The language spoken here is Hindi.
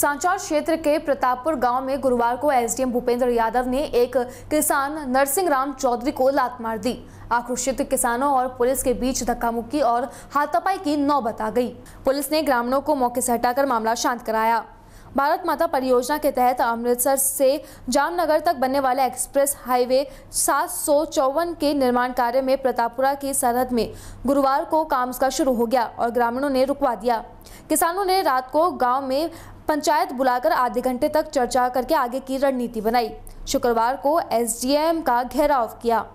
सांचौर क्षेत्र के प्रतापपुर गांव में गुरुवार को एसडीएम भूपेंद्र यादव ने एक किसान नरसिंह राम चौधरी को लात मार दी आक्रोशित किसानों और पुलिस के बीच धक्का मुक्की और हाथापाई की नौ बता गई पुलिस ने ग्रामीणों को मौके से हटाकर मामला शांत कराया भारत माता परियोजना के तहत अमृतसर से जामनगर तक बनने वाले एक्सप्रेस हाईवे सात के निर्माण कार्य में प्रतापपुरा की सरहद में गुरुवार को काम का शुरू हो गया और ग्रामीणों ने रुकवा दिया किसानों ने रात को गांव में पंचायत बुलाकर आधे घंटे तक चर्चा करके आगे की रणनीति बनाई शुक्रवार को एसडीएम का घेराव किया